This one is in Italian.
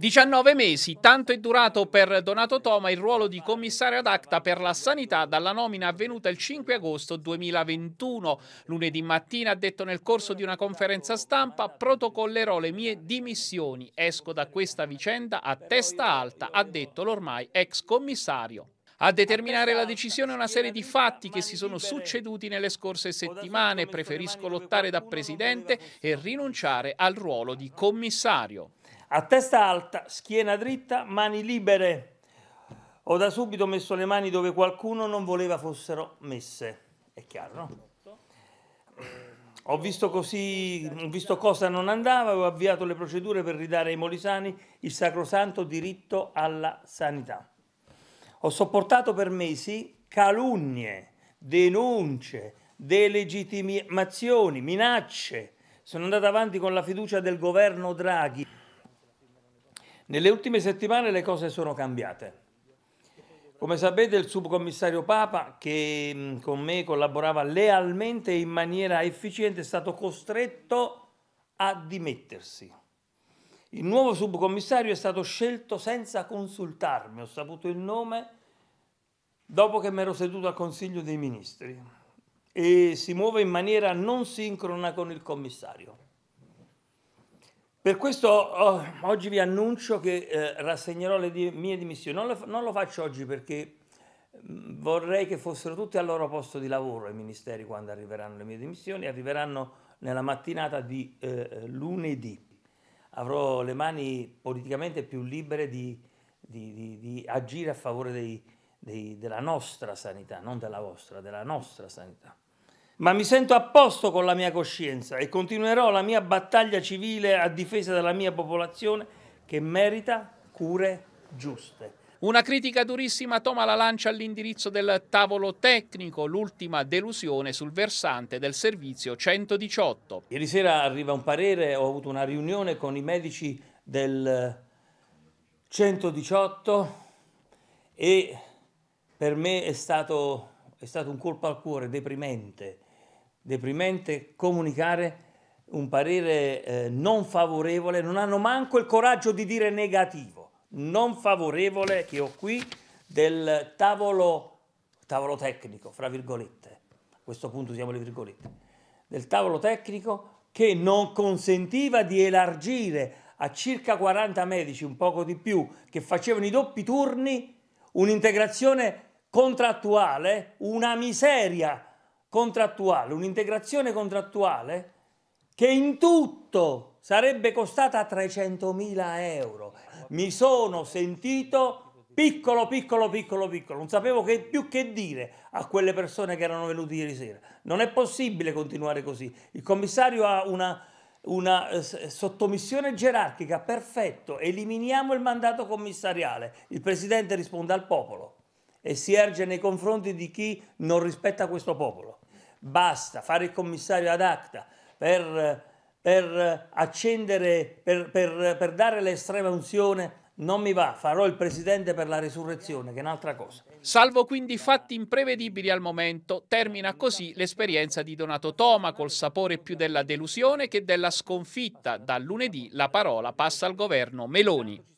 19 mesi, tanto è durato per Donato Toma il ruolo di commissario ad acta per la sanità dalla nomina avvenuta il 5 agosto 2021. Lunedì mattina ha detto nel corso di una conferenza stampa protocollerò le mie dimissioni, esco da questa vicenda a testa alta, ha detto l'ormai ex commissario. A determinare la decisione una serie di fatti che si sono succeduti nelle scorse settimane. Preferisco lottare da presidente e rinunciare al ruolo di commissario. A testa alta, schiena dritta, mani libere. Ho da subito messo le mani dove qualcuno non voleva fossero messe. È chiaro, no? Ehm, ho visto, così, ho visto cosa non andava e ho avviato le procedure per ridare ai molisani il sacrosanto diritto alla sanità. Ho sopportato per mesi calunnie, denunce, delegittimazioni, minacce. Sono andato avanti con la fiducia del governo Draghi. Nelle ultime settimane le cose sono cambiate. Come sapete il subcommissario Papa, che mm, con me collaborava lealmente e in maniera efficiente, è stato costretto a dimettersi. Il nuovo subcommissario è stato scelto senza consultarmi, ho saputo il nome dopo che mi ero seduto al Consiglio dei Ministri e si muove in maniera non sincrona con il commissario. Per questo oh, oggi vi annuncio che eh, rassegnerò le di mie dimissioni. Non, le, non, lo faccio oggi perché mh, mm, vorrei che fossero tutti al loro posto di lavoro i ministeri quando arriveranno le mie dimissioni. Arriveranno nella mattinata di eh, lunedì avrò le mani politicamente più libere di, di, di, di agire a favore dei, dei, della nostra sanità, non della vostra, della nostra sanità. Ma mi sento a posto con la mia coscienza e continuerò la mia battaglia civile a difesa della mia popolazione che merita cure giuste. Una critica durissima toma la lancia all'indirizzo del tavolo tecnico, l'ultima delusione sul versante del servizio 118. Ieri sera arriva un parere, ho avuto una riunione con i medici del 118 e per me è stato, è stato un colpo al cuore deprimente, deprimente comunicare un parere eh, non favorevole, non hanno manco il coraggio di dire negativo non favorevole che ho qui del tavolo, tavolo tecnico, fra virgolette, a questo punto usiamo le virgolette, del tavolo tecnico che non consentiva di elargire a circa 40 medici, un poco di più, che facevano i doppi turni, un'integrazione contrattuale, una miseria contrattuale, un'integrazione contrattuale che in tutto sarebbe costata 300.000 euro mi sono sentito piccolo, piccolo, piccolo, piccolo. Non sapevo che, più che dire a quelle persone che erano venute ieri sera. Non è possibile continuare così. Il commissario ha una, una eh, sottomissione gerarchica, perfetto, eliminiamo il mandato commissariale. Il Presidente risponde al popolo e si erge nei confronti di chi non rispetta questo popolo. Basta fare il commissario ad acta per eh, per accendere, per, per, per dare l'estrema unzione non mi va, farò il presidente per la risurrezione, che è un'altra cosa. Salvo quindi fatti imprevedibili al momento, termina così l'esperienza di Donato Toma col sapore più della delusione che della sconfitta. Dal lunedì la parola passa al governo Meloni.